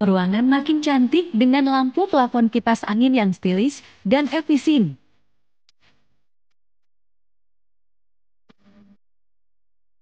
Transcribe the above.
Ruangan makin cantik dengan lampu plafon kipas angin yang stylish dan efisien.